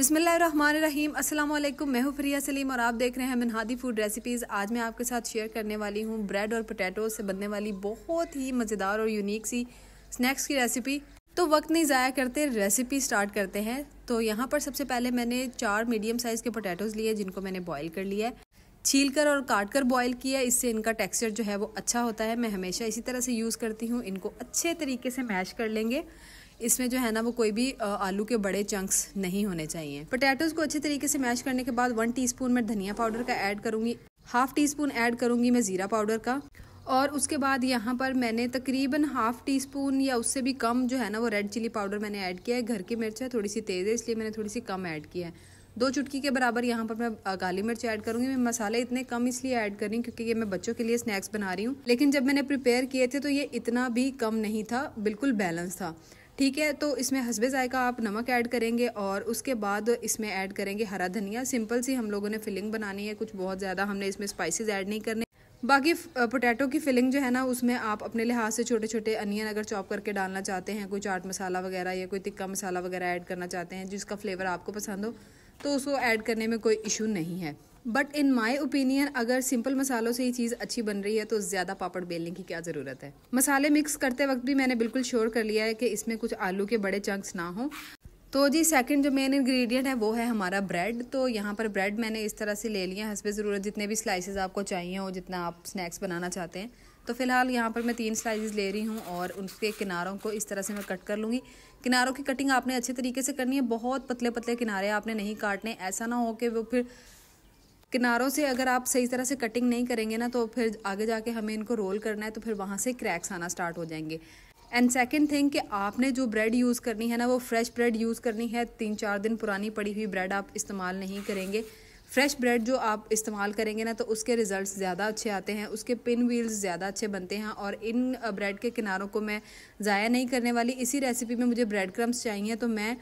बिसमीम अस्सलाम वालेकुम मैं हूँ फरिया सलीम और आप देख रहे हैं मिनहादी फूड रेसिपीज़ आज मैं आपके साथ शेयर करने वाली हूँ ब्रेड और पोटैटो से बनने वाली बहुत ही मज़ेदार और यूनिक सी स्नैक्स की रेसिपी तो वक्त नहीं ज़ाया करते रेसिपी स्टार्ट करते हैं तो यहाँ पर सबसे पहले मैंने चार मीडियम साइज़ के पोटैटोज़ लिए जिनको मैंने बॉयल कर लिया है छील कर और काट कर बॉयल किया इससे इनका टेक्सचर जो है वो अच्छा होता है मैं हमेशा इसी तरह से यूज़ करती हूँ इनको अच्छे तरीके से मैश कर लेंगे इसमें जो है ना वो कोई भी आलू के बड़े चंक्स नहीं होने चाहिए पोटैटोज़ को अच्छे तरीके से मैश करने के बाद वन स्पून में धनिया पाउडर का एड करूंगी हाफ़ टी स्पून ऐड करूंगी मैं ज़ीरा पाउडर का और उसके बाद यहाँ पर मैंने तकरीबन हाफ़ टी स्पून या उससे भी कम जो है ना वो रेड चिली पाउडर मैंने ऐड किया है घर की मिर्च है थोड़ी सी तेज़ है इसलिए मैंने थोड़ी सी कम ऐड किया है दो चुटकी के बराबर यहाँ पर मैं काली मिर्च ऐड करूंगी मैं मसाले इतने कम इसलिए ऐड कर रही हूँ क्योंकि ये मैं बच्चों के लिए स्नैक्स बना रही हूँ लेकिन जब मैंने प्रिपेयर किए थे तो ये इतना भी कम नहीं था बिल्कुल बैलेंस था ठीक है तो इसमें हसबे ज़ायका आप नमक ऐड करेंगे और उसके बाद इसमें ऐड करेंगे हरा धनिया सिंपल सी हम लोगों ने फिलिंग बनानी है कुछ बहुत ज़्यादा हमने इसमें स्पाइसेस ऐड नहीं करने बाकी पोटैटो की फिलिंग जो है ना उसमें आप अपने लिहाज से छोटे छोटे अनियन अगर चॉप करके डालना चाहते हैं कोई चाट मसाला वगैरह या कोई तिक्का मसाला वगैरह ऐड करना चाहते हैं जिसका फ्लेवर आपको पसंद हो तो उसको ऐड करने में कोई इशू नहीं है बट इन माई ओपिनियन अगर सिंपल मसालों से ही चीज़ अच्छी बन रही है तो ज़्यादा पापड़ बेलने की क्या ज़रूरत है मसाले मिक्स करते वक्त भी मैंने बिल्कुल श्योर कर लिया है कि इसमें कुछ आलू के बड़े चंक्स ना हों तो जी सेकंड जो मेन इंग्रेडिएंट है वो है हमारा ब्रेड तो यहाँ पर ब्रेड मैंने इस तरह से ले लिया हंसब ज़रूरत जितने भी स्लाइसेस आपको चाहिए हो जितना आप स्नैक्स बनाना चाहते हैं तो फिलहाल यहाँ पर मैं तीन स्लाइसेस ले रही हूँ और उनके किनारों को इस तरह से मैं कट कर लूँगी किनारों की कटिंग आपने अच्छे तरीके से करनी है बहुत पतले पतले किनारे आपने नहीं काटने ऐसा ना हो कि वो फिर किनारों से अगर आप सही तरह से कटिंग नहीं करेंगे ना तो फिर आगे जाके हमें इनको रोल करना है तो फिर वहाँ से क्रैक्स आना स्टार्ट हो जाएंगे एंड सेकेंड थिंग कि आपने जो ब्रेड यूज़ करनी है ना वो फ्रेश ब्रेड यूज़ करनी है तीन चार दिन पुरानी पड़ी हुई ब्रेड आप इस्तेमाल नहीं करेंगे फ्रेश ब्रेड जो आप इस्तेमाल करेंगे ना तो उसके रिजल्ट्स ज़्यादा अच्छे आते हैं उसके पिन व्हील्स ज़्यादा अच्छे बनते हैं और इन ब्रेड के किनारों को मैं ज़ाया नहीं करने वाली इसी रेसिपी में मुझे ब्रेड क्रम्स चाहिए तो मैं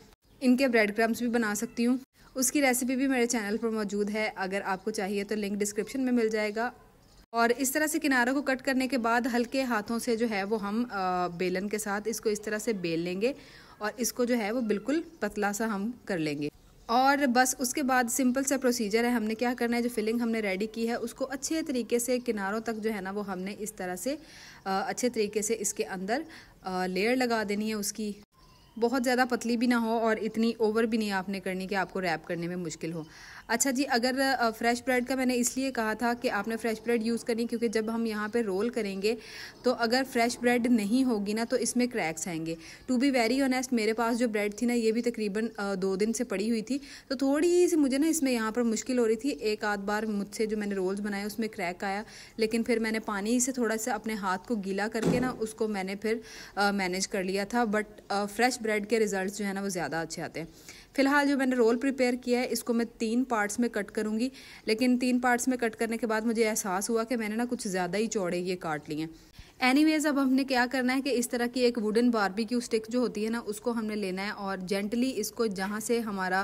इनके ब्रेड क्रम्स भी बना सकती हूँ उसकी रेसिपी भी मेरे चैनल पर मौजूद है अगर आपको चाहिए तो लिंक डिस्क्रिप्शन में मिल जाएगा और इस तरह से किनारों को कट करने के बाद हल्के हाथों से जो है वो हम बेलन के साथ इसको इस तरह से बेल लेंगे और इसको जो है वो बिल्कुल पतला सा हम कर लेंगे और बस उसके बाद सिंपल सा प्रोसीजर है हमने क्या करना है जो फिलिंग हमने रेडी की है उसको अच्छे तरीके से किनारों तक जो है ना वो हमने इस तरह से अच्छे तरीके से इसके अंदर लेयर लगा देनी है उसकी बहुत ज़्यादा पतली भी ना हो और इतनी ओवर भी नहीं आपने करनी कि आपको रैप करने में मुश्किल हो अच्छा जी अगर फ्रेश ब्रेड का मैंने इसलिए कहा था कि आपने फ्रेश ब्रेड यूज़ करनी क्योंकि जब हम यहाँ पे रोल करेंगे तो अगर फ्रेश ब्रेड नहीं होगी ना तो इसमें क्रैक्स आएंगे टू बी वेरी ऑनेस्ट मेरे पास जो ब्रेड थी ना ये भी तकरीबन दो दिन से पड़ी हुई थी तो थोड़ी सी मुझे ना इसमें यहाँ पर मुश्किल हो रही थी एक आध बार मुझसे जो मैंने रोल्स बनाए उसमें क्रैक आया लेकिन फिर मैंने पानी से थोड़ा सा अपने हाथ को गीला करके ना उसको मैंने फिर मैनेज कर लिया था बट फ्रेश ब्रेड के रिजल्ट जो है ना वो ज़्यादा अच्छे आते हैं फिलहाल जो मैंने रोल प्रिपेयर किया है इसको मैं तीन पार्ट्स में कट करूँगी लेकिन तीन पार्ट्स में कट करने के बाद मुझे एहसास हुआ कि मैंने ना कुछ ज़्यादा ही चौड़े ये काट लिए एनीवेज अब हमने क्या करना है कि इस तरह की एक वुडन बारबेक्यू स्टिक जो होती है ना उसको हमने लेना है और जेंटली इसको जहाँ से हमारा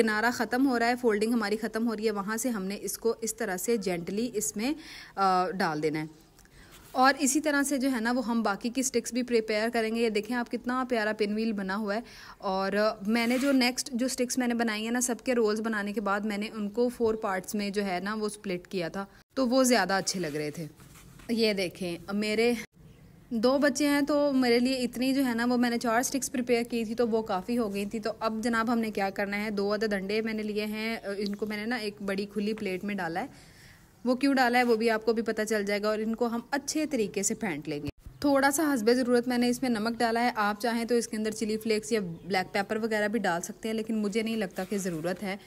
किनारा ख़त्म हो रहा है फोल्डिंग हमारी ख़त्म हो रही है वहाँ से हमने इसको इस तरह से जेंटली इसमें डाल देना है और इसी तरह से जो है ना वो हम बाकी की स्टिक्स भी प्रिपेयर करेंगे ये देखें आप कितना प्यारा पिनवील बना हुआ है और मैंने जो नेक्स्ट जो स्टिक्स मैंने बनाई है ना सबके रोल्स बनाने के बाद मैंने उनको फोर पार्ट्स में जो है ना वो स्प्लिट किया था तो वो ज़्यादा अच्छे लग रहे थे ये देखें मेरे दो बच्चे हैं तो मेरे लिए इतनी जो है ना वो मैंने चार स्टिक्स प्रिपेयर की थी तो वो काफ़ी हो गई थी तो अब जनाब हमने क्या करना है दो अदर डंडे मैंने लिए हैं इनको मैंने ना एक बड़ी खुली प्लेट में डाला है वो क्यों डाला है वो भी आपको भी पता चल जाएगा और इनको हम अच्छे तरीके से फेंट लेंगे थोड़ा सा हसबे ज़रूरत मैंने इसमें नमक डाला है आप चाहें तो इसके अंदर चिली फ्लेक्स या ब्लैक पेपर वगैरह भी डाल सकते हैं लेकिन मुझे नहीं लगता कि ज़रूरत है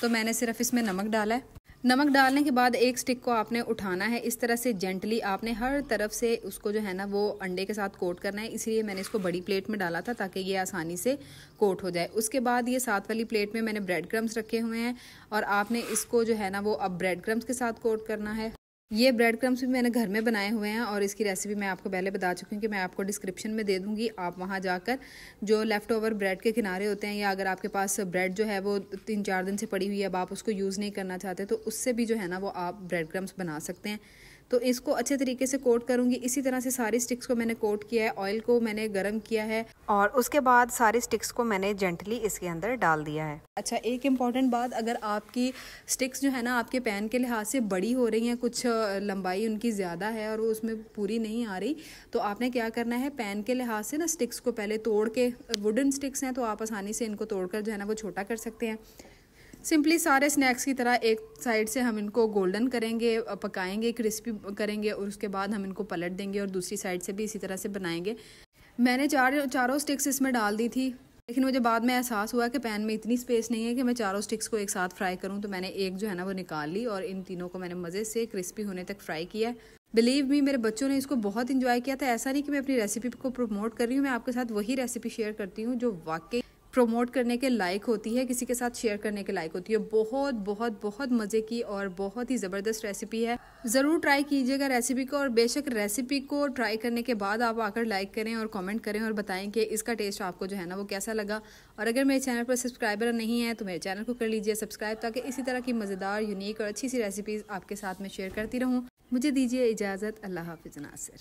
तो मैंने सिर्फ इसमें नमक डाला है नमक डालने के बाद एक स्टिक को आपने उठाना है इस तरह से जेंटली आपने हर तरफ से उसको जो है ना वो अंडे के साथ कोट करना है इसलिए मैंने इसको बड़ी प्लेट में डाला था ताकि ये आसानी से कोट हो जाए उसके बाद ये साथ वाली प्लेट में मैंने ब्रेड क्रम्स रखे हुए हैं और आपने इसको जो है ना वो अब ब्रेड क्रम्स के साथ कोट करना है ये ब्रेड क्रम्स भी मैंने घर में बनाए हुए हैं और इसकी रेसिपी मैं आपको पहले बता चुकी हूँ कि मैं आपको डिस्क्रिप्शन में दे दूँगी आप वहाँ जाकर जो लेफ़्ट ओवर ब्रेड के किनारे होते हैं या अगर आपके पास ब्रेड जो है वो तीन चार दिन से पड़ी हुई है अब आप उसको यूज़ नहीं करना चाहते तो उससे भी जो है ना वो आप ब्रेड क्रम्स बना सकते हैं तो इसको अच्छे तरीके से कोट करूंगी इसी तरह से सारी स्टिक्स को मैंने कोट किया है ऑयल को मैंने गर्म किया है और उसके बाद सारी स्टिक्स को मैंने जेंटली इसके अंदर डाल दिया है अच्छा एक इम्पॉर्टेंट बात अगर आपकी स्टिक्स जो है ना आपके पैन के लिहाज से बड़ी हो रही हैं कुछ लंबाई उनकी ज़्यादा है और वो उसमें पूरी नहीं आ रही तो आपने क्या करना है पैन के लिहाज से ना स्टिक्स को पहले तोड़ के वुडन स्टिक्स हैं तो आप आसानी से इनको तोड़ जो है ना वो छोटा कर सकते हैं सिंपली सारे स्नैक्स की तरह एक साइड से हम इनको गोल्डन करेंगे पकाएंगे क्रिस्पी करेंगे और उसके बाद हम इनको पलट देंगे और दूसरी साइड से भी इसी तरह से बनाएंगे मैंने चार चारों स्टिक्स इसमें डाल दी थी लेकिन मुझे बाद में एहसास हुआ कि पैन में इतनी स्पेस नहीं है कि मैं चारों स्टिक्स को एक साथ फ्राई करूं तो मैंने एक जो है ना वो निकाल ली और इन तीनों को मैंने मज़े से क्रिस्पी होने तक फ्राई किया बिलीव मी मेरे बच्चों ने इसको बहुत इंजॉय किया था ऐसा नहीं कि मैं अपनी रेसिपी को प्रमोट कर रही हूँ मैं आपके साथ वही रेसिपी शेयर करती हूँ जो वाकई प्रमोट करने के लायक होती है किसी के साथ शेयर करने के लायक होती है बहुत बहुत बहुत मज़े की और बहुत ही ज़बरदस्त रेसिपी है ज़रूर ट्राई कीजिएगा रेसिपी को और बेशक रेसिपी को ट्राई करने के बाद आप आकर लाइक करें और कमेंट करें और बताएं कि इसका टेस्ट आपको जो है ना वो कैसा लगा और अगर मेरे चैनल पर सब्सक्राइबर नहीं है तो मेरे चैनल को कर लीजिए सब्सक्राइब ताकि इसी तरह की मज़ेदार यूनिक और अच्छी सी रेसिपीज़ आपके साथ में शेयर करती रहूँ मुझे दीजिए इजाज़त अल्लाह हाफिज़ नासिर